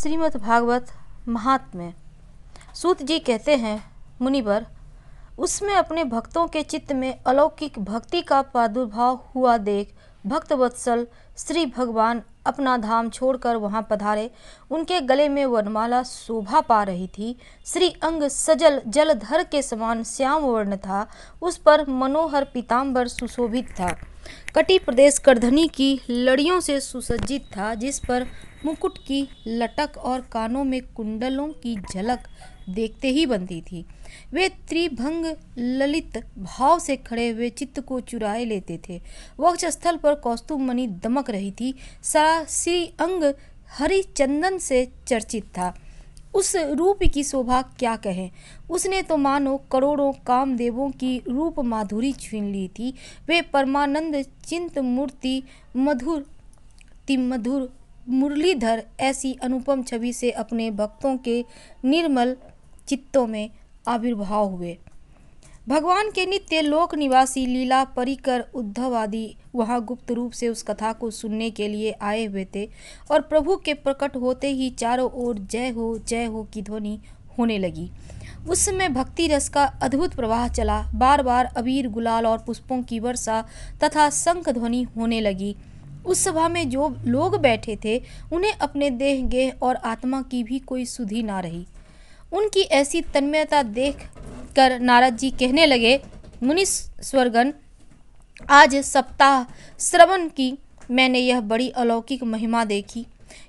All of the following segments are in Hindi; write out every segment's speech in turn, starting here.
श्रीमद् भागवत महात्म्य सूत जी कहते हैं मुनिवर उसमें अपने भक्तों के चित्त में अलौकिक भक्ति का प्रादुर्भाव हुआ देख भक्त वत्सल श्री भगवान अपना धाम छोड़कर वहां पधारे उनके गले में वर्णमाला शोभा पा रही थी श्री अंग सजल जलधर के समान श्याम वर्ण था उस पर मनोहर पीताम्बर सुशोभित था कटी प्रदेश करधनी की लड़ियों से सुसज्जित था जिस पर मुकुट की लटक और कानों में कुंडलों की झलक देखते ही बनती थी वे त्रिभंग ललित भाव से खड़े हुए चित्त को चुराए लेते थे वक्ष स्थल पर कौस्तुभ मणि दमक रही थी सारा श्री अंग हरि चंदन से चर्चित था उस रूप की शोभा क्या कहे उसने तो मानो करोड़ों कामदेवों की रूप माधुरी छीन ली थी वे परमानंद चिंत मूर्ति मधुर मधुर मुरलीधर ऐसी अनुपम छवि से अपने भक्तों के निर्मल चित्तों में आविर्भाव हुए भगवान के नित्य लोक निवासी लीला परिकर उद्धव आदि वहाँ गुप्त रूप से उस कथा को सुनने के लिए आए हुए थे और प्रभु के प्रकट होते ही चारों ओर जय हो जय हो की ध्वनि होने लगी उस समय भक्ति रस का अद्भुत प्रवाह चला बार बार अबीर गुलाल और पुष्पों की वर्षा तथा शंख ध्वनि होने लगी उस सभा में जो लोग बैठे थे उन्हें अपने देह गेह और आत्मा की भी कोई सुधि ना रही उनकी ऐसी तन्मयता देख कर नारद जी कहने लगे मुनि स्वर्गन आज सप्ताह श्रवण की मैंने यह बड़ी अलौकिक महिमा देखी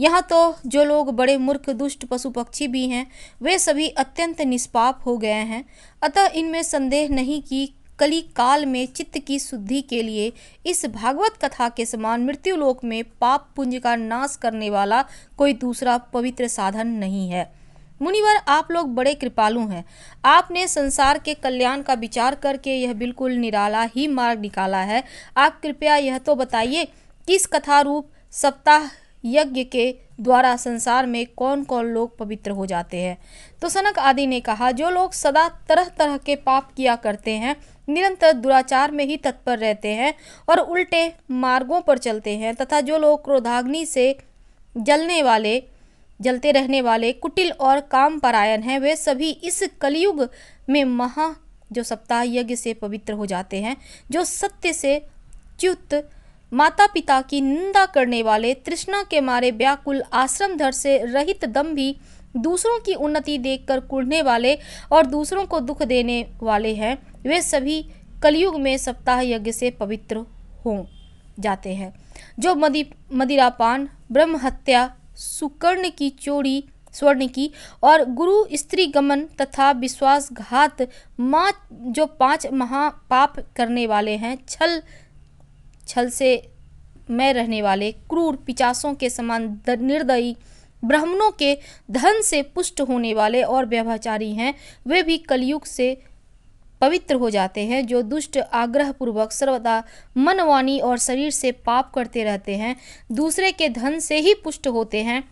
यहाँ तो जो लोग बड़े मूर्ख दुष्ट पशु पक्षी भी हैं वे सभी अत्यंत निष्पाप हो गए हैं अतः इनमें संदेह नहीं कि कली काल में चित्त की शुद्धि के लिए इस भागवत कथा के समान मृत्युलोक में पाप पुंज का नाश करने वाला कोई दूसरा पवित्र साधन नहीं है मुनिवर आप लोग बड़े कृपालु हैं आपने संसार के कल्याण का विचार करके यह बिल्कुल निराला ही मार्ग निकाला है आप कृपया यह तो बताइए किस कथा रूप सप्ताह यज्ञ के द्वारा संसार में कौन कौन लोग पवित्र हो जाते हैं तो सनक आदि ने कहा जो लोग सदा तरह तरह के पाप किया करते हैं निरंतर दुराचार में ही तत्पर रहते हैं और उल्टे मार्गों पर चलते हैं तथा जो लोग क्रोधाग्नि से जलने वाले जलते रहने वाले कुटिल और काम परायण हैं वे सभी इस कलयुग में महा जो सप्ताह यज्ञ से पवित्र हो जाते हैं जो सत्य से च्युत माता पिता की निंदा करने वाले तृष्णा के मारे व्याकुल आश्रम धर से रहित दम भी दूसरों की उन्नति देखकर कुड़ने वाले और दूसरों को दुख देने वाले हैं वे सभी कलयुग में सप्ताह यज्ञ से पवित्र हो जाते हैं जो मदि मदिरापान ब्रह्म हत्या सुकर्ण की चोरी स्वर्ण की और गुरु स्त्री गमन तथा विश्वासघात माँ जो पांच महापाप करने वाले हैं छल छल से मैं रहने वाले क्रूर पिचासों के समान निर्दयी ब्राह्मणों के धन से पुष्ट होने वाले और व्यभाचारी हैं वे भी कलयुग से पवित्र हो जाते हैं जो दुष्ट आग्रहपूर्वक सर्वदा मन वाणी और शरीर से पाप करते रहते हैं दूसरे के धन से ही पुष्ट होते हैं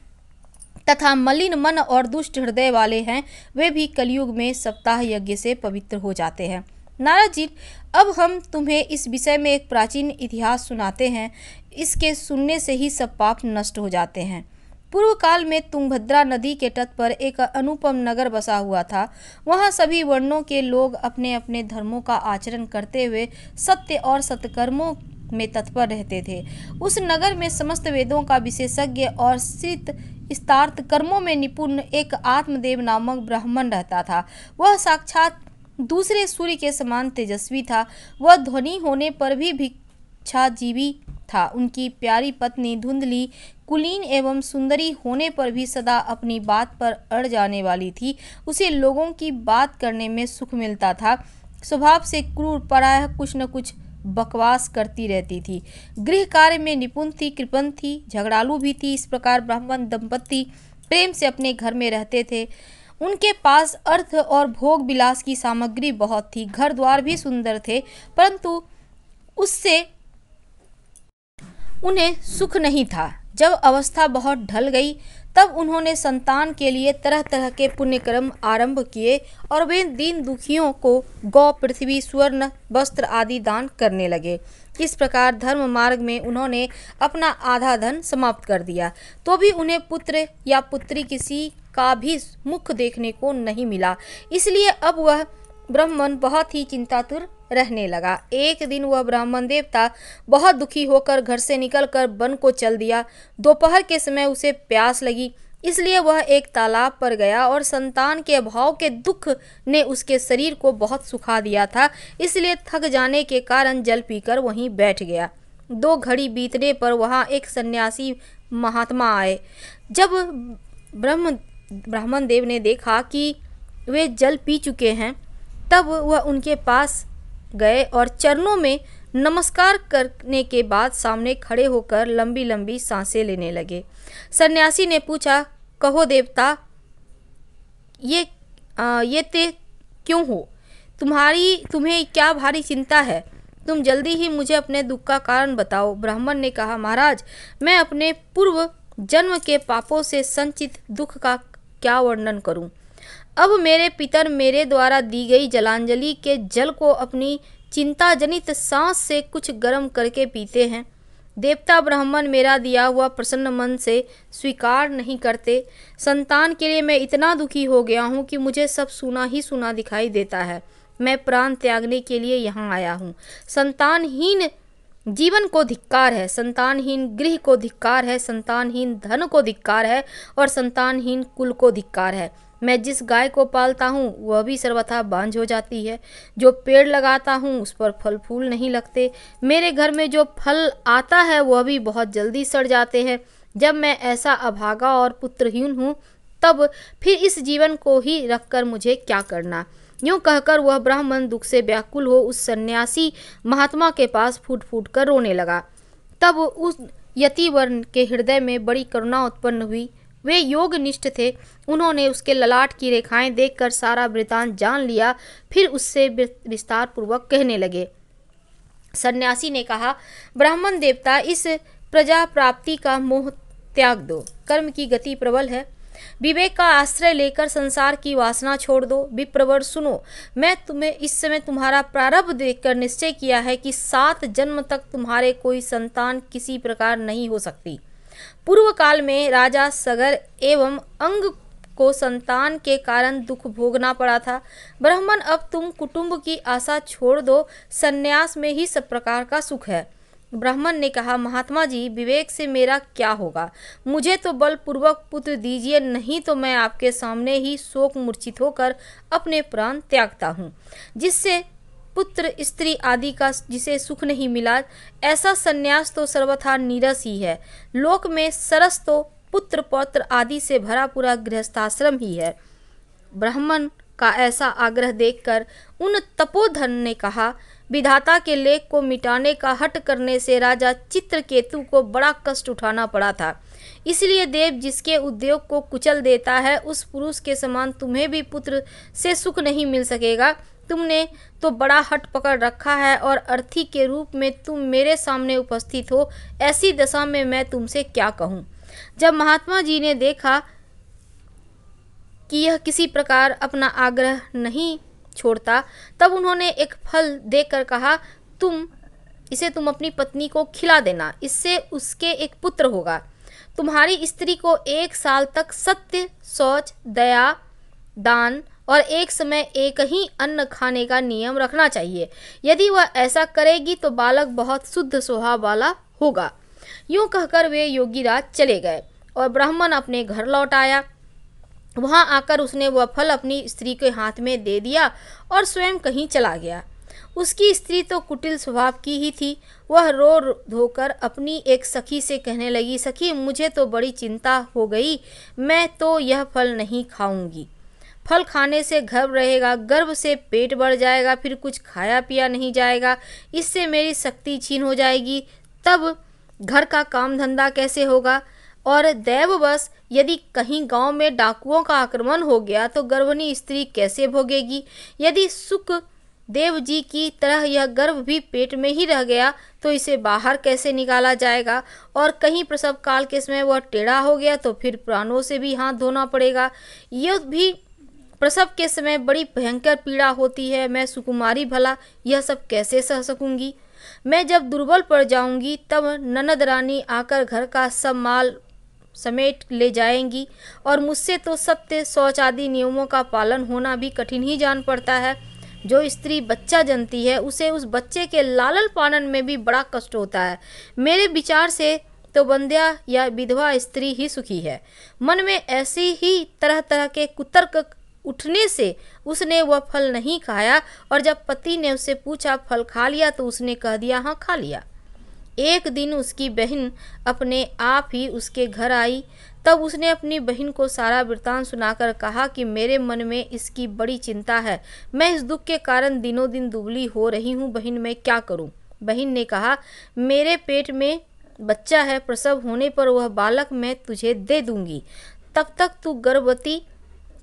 तथा मलिन मन और दुष्ट हृदय वाले हैं वे भी कलयुग में सप्ताह यज्ञ से पवित्र हो जाते हैं नारद जी अब हम तुम्हें इस विषय में एक प्राचीन इतिहास सुनाते हैं इसके सुनने से ही सब पाप नष्ट हो जाते हैं पूर्व काल में तुंगभद्रा नदी के तट पर एक अनुपम नगर बसा हुआ था वहाँ सभी वर्णों के लोग अपने अपने धर्मों का आचरण करते हुए सत्य और सत्कर्मों में तत्पर रहते थे उस नगर में समस्त वेदों का विशेषज्ञ और सित स्तार्थ कर्मों में निपुण एक आत्मदेव नामक ब्राह्मण रहता था वह साक्षात दूसरे सूर्य के समान तेजस्वी था वह ध्वनि होने पर भी भिक्षाजीवी था उनकी प्यारी पत्नी धुंधली कुलीन एवं सुंदरी होने पर भी सदा अपनी बात पर अड़ जाने वाली थी उसे लोगों की बात करने में सुख मिलता था स्वभाव से क्रूर परायह कुछ न कुछ बकवास करती रहती थी गृह कार्य में निपुण थी कृपण थी झगड़ालू भी थी इस प्रकार ब्राह्मण दंपति प्रेम से अपने घर में रहते थे उनके पास अर्थ और भोग विलास की सामग्री बहुत थी घर द्वार भी सुंदर थे परंतु उससे उन्हें सुख नहीं था जब अवस्था बहुत ढल गई तब उन्होंने संतान के लिए तरह तरह के पुण्यक्रम आरंभ किए और वे दीन दुखियों को गौ पृथ्वी स्वर्ण वस्त्र आदि दान करने लगे इस प्रकार धर्म मार्ग में उन्होंने अपना आधा धन समाप्त कर दिया तो भी उन्हें पुत्र या पुत्री किसी का भी मुख देखने को नहीं मिला इसलिए अब वह ब्राह्मण बहुत ही चिंतातुर रहने लगा एक दिन वह ब्राह्मण देवता बहुत दुखी होकर घर से निकलकर वन को चल दिया दोपहर के समय उसे प्यास लगी इसलिए वह एक तालाब पर गया और संतान के अभाव के दुख ने उसके शरीर को बहुत सुखा दिया था इसलिए थक जाने के कारण जल पीकर वहीं बैठ गया दो घड़ी बीतने पर वहाँ एक सन्यासी महात्मा आए जब ब्रह्म ब्राह्मण देव ने देखा कि वे जल पी चुके हैं तब वह उनके पास गए और चरणों में नमस्कार करने के बाद सामने खड़े होकर लंबी लंबी सांसें लेने लगे सन्यासी ने पूछा कहो देवता ये आ, ये ते क्यों हो तुम्हारी तुम्हें क्या भारी चिंता है तुम जल्दी ही मुझे अपने दुख का कारण बताओ ब्राह्मण ने कहा महाराज मैं अपने पूर्व जन्म के पापों से संचित दुख का क्या वर्णन करूं अब मेरे पितर मेरे द्वारा दी गई जलांजलि के जल को अपनी चिंताजनित सांस से कुछ गर्म करके पीते हैं देवता ब्राह्मण मेरा दिया हुआ प्रसन्न मन से स्वीकार नहीं करते संतान के लिए मैं इतना दुखी हो गया हूँ कि मुझे सब सुना ही सुना दिखाई देता है मैं प्राण त्यागने के लिए यहाँ आया हूँ संतानहीन जीवन को धिक्कार है संतानहीन गृह को धिक्कार है संतानहीन धन को धिक्कार है और संतानहीन कुल को धिक्कार है मैं जिस गाय को पालता हूँ वह भी सर्वथा बांझ हो जाती है जो पेड़ लगाता हूँ उस पर फल फूल नहीं लगते मेरे घर में जो फल आता है वह भी बहुत जल्दी सड़ जाते हैं जब मैं ऐसा अभागा और पुत्रहीन हूँ तब फिर इस जीवन को ही रखकर मुझे क्या करना यूँ कहकर वह ब्राह्मण दुख से व्याकुल हो उस सन्यासी महात्मा के पास फूट फूट कर रोने लगा तब उस यतिवर्ण के हृदय में बड़ी करुणा उत्पन्न हुई वे योग निष्ठ थे उन्होंने उसके ललाट की रेखाएं देखकर सारा वृतांत जान लिया फिर उससे विस्तार पूर्वक कहने लगे सन्यासी ने कहा ब्राह्मण देवता इस प्रजा प्राप्ति का मोह त्याग दो कर्म की गति प्रबल है विवेक का आश्रय लेकर संसार की वासना छोड़ दो विप्रवर सुनो मैं तुम्हें इस समय तुम्हारा प्रारब्ध देखकर निश्चय किया है कि सात जन्म तक तुम्हारे कोई संतान किसी प्रकार नहीं हो सकती पूर्व काल में राजा सगर एवं अंग को संतान के कारण दुख भोगना पड़ा था ब्राह्मण अब तुम कुटुंब की आशा छोड़ दो सन्यास में ही सब प्रकार का सुख है ब्राह्मण ने कहा महात्मा जी विवेक से मेरा क्या होगा मुझे तो बलपूर्वक पुत्र दीजिए नहीं तो मैं आपके सामने ही शोक मूर्छित होकर अपने प्राण त्यागता हूँ जिससे पुत्र स्त्री आदि का जिसे सुख नहीं मिला ऐसा सन्यास तो सर्वथा नीरस ही है लोक में सरस तो पुत्र पौत्र आदि से भरा पूरा गृहस्थाश्रम ही है ब्राह्मण का ऐसा आग्रह देखकर उन तपोधन ने कहा विधाता के लेख को मिटाने का हट करने से राजा चित्रकेतु को बड़ा कष्ट उठाना पड़ा था इसलिए देव जिसके उद्योग को कुचल देता है उस पुरुष के समान तुम्हें भी पुत्र से सुख नहीं मिल सकेगा तुमने तो बड़ा हट पकड़ रखा है और अर्थी के रूप में तुम मेरे सामने उपस्थित हो ऐसी दशा में मैं तुमसे क्या कहूँ जब महात्मा जी ने देखा कि यह किसी प्रकार अपना आग्रह नहीं छोड़ता तब उन्होंने एक फल देकर कहा तुम इसे तुम अपनी पत्नी को खिला देना इससे उसके एक पुत्र होगा तुम्हारी स्त्री को एक साल तक सत्य सोच दया दान और एक समय एक ही अन्न खाने का नियम रखना चाहिए यदि वह ऐसा करेगी तो बालक बहुत शुद्ध स्वभाव वाला होगा यूं कहकर वे योगीराज चले गए और ब्राह्मण अपने घर लौट आया वहां आकर उसने वह फल अपनी स्त्री के हाथ में दे दिया और स्वयं कहीं चला गया उसकी स्त्री तो कुटिल स्वभाव की ही थी वह रो धोकर अपनी एक सखी से कहने लगी सखी मुझे तो बड़ी चिंता हो गई मैं तो यह फल नहीं खाऊंगी फल खाने से गर्भ रहेगा गर्भ से पेट बढ़ जाएगा फिर कुछ खाया पिया नहीं जाएगा इससे मेरी शक्ति छीन हो जाएगी तब घर का काम धंधा कैसे होगा और दैववश यदि कहीं गांव में डाकुओं का आक्रमण हो गया तो गर्भनी स्त्री कैसे भोगेगी यदि सुख देव जी की तरह यह गर्भ भी पेट में ही रह गया तो इसे बाहर कैसे निकाला जाएगा और कहीं प्रसव काल के समय वह टेढ़ा हो गया तो फिर प्राणों से भी हाथ धोना पड़ेगा यह भी प्रसव के समय बड़ी भयंकर पीड़ा होती है मैं सुकुमारी भला यह सब कैसे सह सकूंगी मैं जब दुर्बल पड़ जाऊंगी तब ननद रानी आकर घर का सब माल समेट ले जाएंगी और मुझसे तो सत्य शौच आदि नियमों का पालन होना भी कठिन ही जान पड़ता है जो स्त्री बच्चा जनती है उसे उस बच्चे के लालन पालन में भी बड़ा कष्ट होता है मेरे विचार से तो बंध्या या विधवा स्त्री ही सुखी है मन में ऐसी ही तरह तरह के कुतर्क उठने से उसने वह फल नहीं खाया और जब पति ने उससे पूछा फल खा लिया तो उसने कह दिया हाँ खा लिया एक दिन उसकी बहन अपने आप ही उसके घर आई तब उसने अपनी बहन को सारा वृतान सुनाकर कहा कि मेरे मन में इसकी बड़ी चिंता है मैं इस दुख के कारण दिनों दिन दुबली हो रही हूँ बहन मैं क्या करूँ बहन ने कहा मेरे पेट में बच्चा है प्रसव होने पर वह बालक मैं तुझे दे दूंगी तब तक तू गर्भवती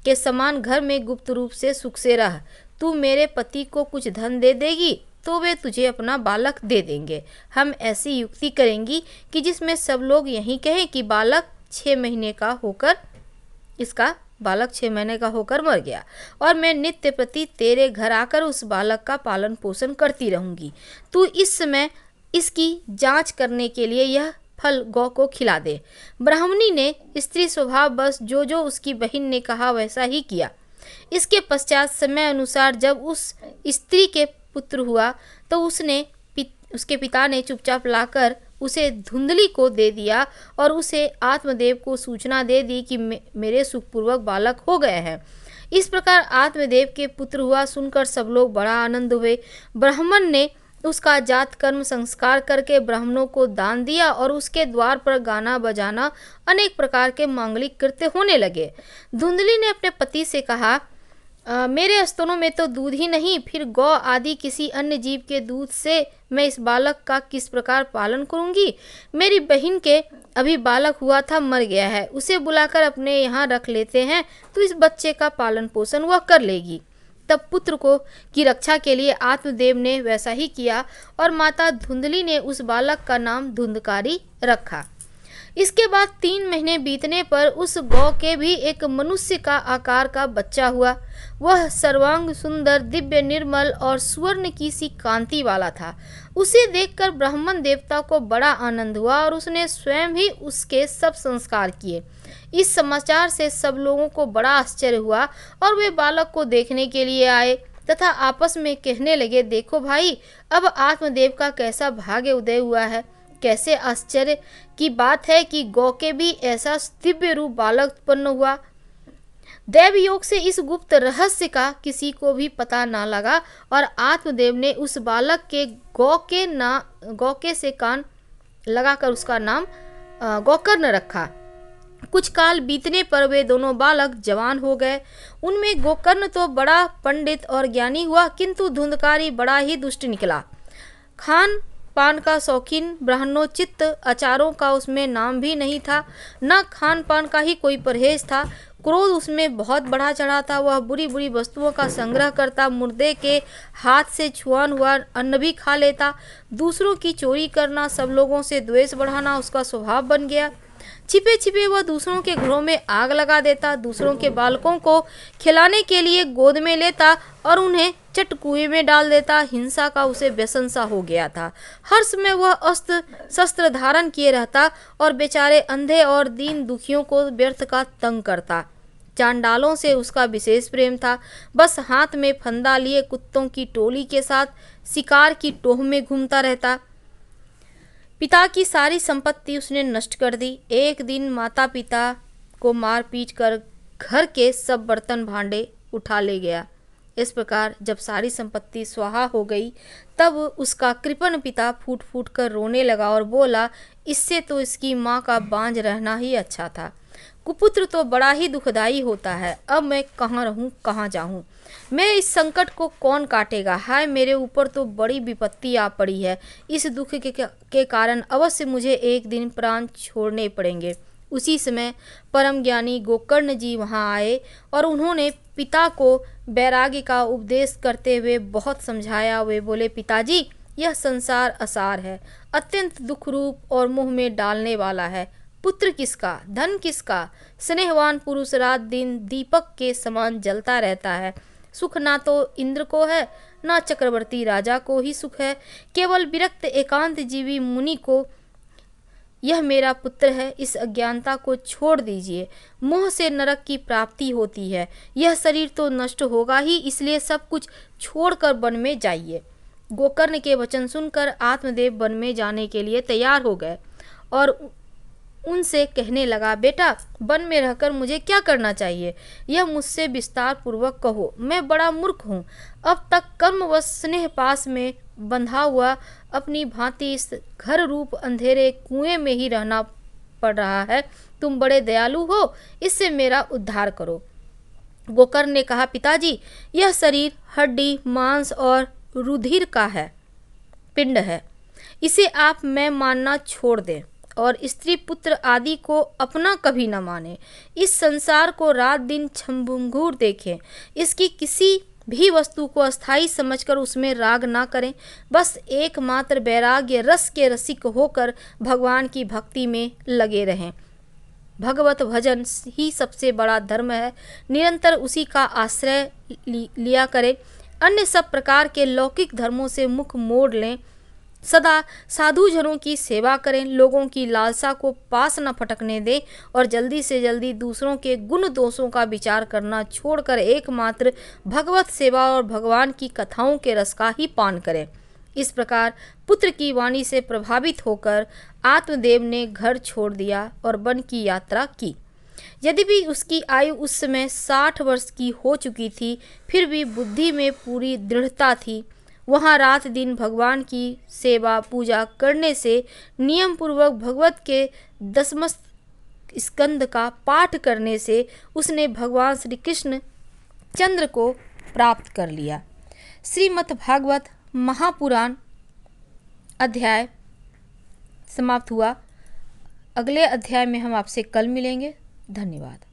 के समान घर में गुप्त रूप से सुख से रह तू मेरे पति को कुछ धन दे देगी तो वे तुझे अपना बालक दे देंगे हम ऐसी युक्ति करेंगी कि जिसमें सब लोग यही कहें कि बालक छः महीने का होकर इसका बालक छः महीने का होकर मर गया और मैं नित्य प्रति तेरे घर आकर उस बालक का पालन पोषण करती रहूँगी तू इस समय इसकी जांच करने के लिए यह फल गौ को खिला दे ब्राह्मणी ने स्त्री स्वभाव बस जो जो उसकी बहन ने कहा वैसा ही किया इसके पश्चात समय अनुसार जब उस स्त्री के पुत्र हुआ तो उसने उसके पिता ने चुपचाप लाकर उसे धुंधली को दे दिया और उसे आत्मदेव को सूचना दे दी कि मे, मेरे सुखपूर्वक बालक हो गए हैं इस प्रकार आत्मदेव के पुत्र हुआ सुनकर सब लोग बड़ा आनंद हुए ब्राह्मण ने उसका जात कर्म संस्कार करके ब्राह्मणों को दान दिया और उसके द्वार पर गाना बजाना अनेक प्रकार के मांगलिक कृत्य होने लगे धुंधली ने अपने पति से कहा आ, मेरे स्तनों में तो दूध ही नहीं फिर गौ आदि किसी अन्य जीव के दूध से मैं इस बालक का किस प्रकार पालन करूंगी मेरी बहन के अभी बालक हुआ था मर गया है उसे बुलाकर अपने यहाँ रख लेते हैं तो इस बच्चे का पालन पोषण वह कर लेगी तब पुत्र को की रक्षा के लिए आत्मदेव ने वैसा ही किया और माता धुंधली ने उस बालक का नाम धुंधकारी रखा इसके बाद तीन महीने बीतने पर उस गौ के भी एक मनुष्य का आकार का बच्चा हुआ वह सर्वांग सुंदर दिव्य निर्मल और स्वर्ण की सी कांति वाला था उसे देखकर ब्राह्मण देवता को बड़ा आनंद हुआ और उसने स्वयं ही उसके सब संस्कार किए इस समाचार से सब लोगों को बड़ा आश्चर्य हुआ और वे बालक को देखने के लिए आए तथा आपस में कहने लगे देखो भाई अब आत्मदेव का कैसा भाग्य उदय हुआ है कैसे आश्चर्य की बात है कि गौ के भी ऐसा दिव्य रूप बालक उत्पन्न हुआ देव योग से इस गुप्त रहस्य का किसी को भी पता ना लगा और आत्मदेव ने उस बालक के गौ के ना गौके से कान लगाकर उसका नाम गौकर्ण रखा कुछ काल बीतने पर वे दोनों बालक जवान हो गए उनमें गोकर्ण तो बड़ा पंडित और ज्ञानी हुआ किंतु धुंधकारी बड़ा ही दुष्ट निकला खान पान का शौकीन ब्राह्मणोचित अचारों का उसमें नाम भी नहीं था न खान पान का ही कोई परहेज था क्रोध उसमें बहुत बढ़ा चढ़ा था वह बुरी बुरी वस्तुओं का संग्रह करता मुर्दे के हाथ से छुआन हुआ अन्न भी खा लेता दूसरों की चोरी करना सब लोगों से द्वेष बढ़ाना उसका स्वभाव बन गया छिपे छिपे वह दूसरों के घरों में आग लगा देता दूसरों के बालकों को खिलाने के लिए गोद में लेता और उन्हें चट कुएं में डाल देता हिंसा का उसे व्यसन सा हो गया था हर्ष में वह अस्त्र शस्त्र धारण किए रहता और बेचारे अंधे और दीन दुखियों को व्यर्थ का तंग करता चांडालों से उसका विशेष प्रेम था बस हाथ में फंदा लिए कुत्तों की टोली के साथ शिकार की टोह में घूमता रहता पिता की सारी संपत्ति उसने नष्ट कर दी एक दिन माता पिता को मार पीट कर घर के सब बर्तन भांडे उठा ले गया इस प्रकार जब सारी संपत्ति स्वाहा हो गई तब उसका कृपण पिता फूट फूट कर रोने लगा और बोला इससे तो इसकी माँ का बांझ रहना ही अच्छा था कुपुत्र तो बड़ा ही दुखदाई होता है अब मैं कहाँ रहूँ कहाँ जाऊँ मैं इस संकट को कौन काटेगा हाय मेरे ऊपर तो बड़ी विपत्ति आ पड़ी है इस दुख के, के कारण अवश्य मुझे एक दिन प्राण छोड़ने पड़ेंगे उसी समय परम ज्ञानी गोकर्ण जी वहाँ आए और उन्होंने पिता को वैराग्य का उपदेश करते हुए बहुत समझाया वे बोले पिताजी यह संसार असार है अत्यंत दुख रूप और मुँह में डालने वाला है पुत्र किसका धन किसका स्नेहवान पुरुष रात दिन दीपक के समान जलता रहता है सुख ना तो इंद्र को है ना चक्रवर्ती राजा को ही सुख है केवल विरक्त एकांत जीवी मुनि को यह मेरा पुत्र है इस अज्ञानता को छोड़ दीजिए मोह से नरक की प्राप्ति होती है यह शरीर तो नष्ट होगा ही इसलिए सब कुछ छोड़कर वन में जाइए गोकर्ण के वचन सुनकर आत्मदेव वन में जाने के लिए तैयार हो गए और उनसे कहने लगा बेटा वन में रहकर मुझे क्या करना चाहिए यह मुझसे विस्तार पूर्वक कहो मैं बड़ा मूर्ख हूँ अब तक कर्म व स्नेह पास में बंधा हुआ अपनी भांति इस घर रूप अंधेरे कुएं में ही रहना पड़ रहा है तुम बड़े दयालु हो इससे मेरा उद्धार करो गोकर्ण ने कहा पिताजी यह शरीर हड्डी मांस और रुधिर का है पिंड है इसे आप मैं मानना छोड़ दें और स्त्री पुत्र आदि को अपना कभी न माने इस संसार को रात दिन छम्भुंगूर देखें इसकी किसी भी वस्तु को अस्थाई समझकर उसमें राग ना करें बस एकमात्र वैराग्य रस के रसिक होकर भगवान की भक्ति में लगे रहें भगवत भजन ही सबसे बड़ा धर्म है निरंतर उसी का आश्रय लिया करें अन्य सब प्रकार के लौकिक धर्मों से मुख मोड़ लें सदा साधु जनों की सेवा करें लोगों की लालसा को पास न फटकने दें और जल्दी से जल्दी दूसरों के गुण दोषों का विचार करना छोड़कर एकमात्र भगवत सेवा और भगवान की कथाओं के रस का ही पान करें इस प्रकार पुत्र की वाणी से प्रभावित होकर आत्मदेव ने घर छोड़ दिया और वन की यात्रा की यदि भी उसकी आयु उस समय साठ वर्ष की हो चुकी थी फिर भी बुद्धि में पूरी दृढ़ता थी वहाँ रात दिन भगवान की सेवा पूजा करने से नियम पूर्वक भगवत के दसम स्कंद का पाठ करने से उसने भगवान श्री कृष्ण चंद्र को प्राप्त कर लिया श्रीमद् भागवत महापुराण अध्याय समाप्त हुआ अगले अध्याय में हम आपसे कल मिलेंगे धन्यवाद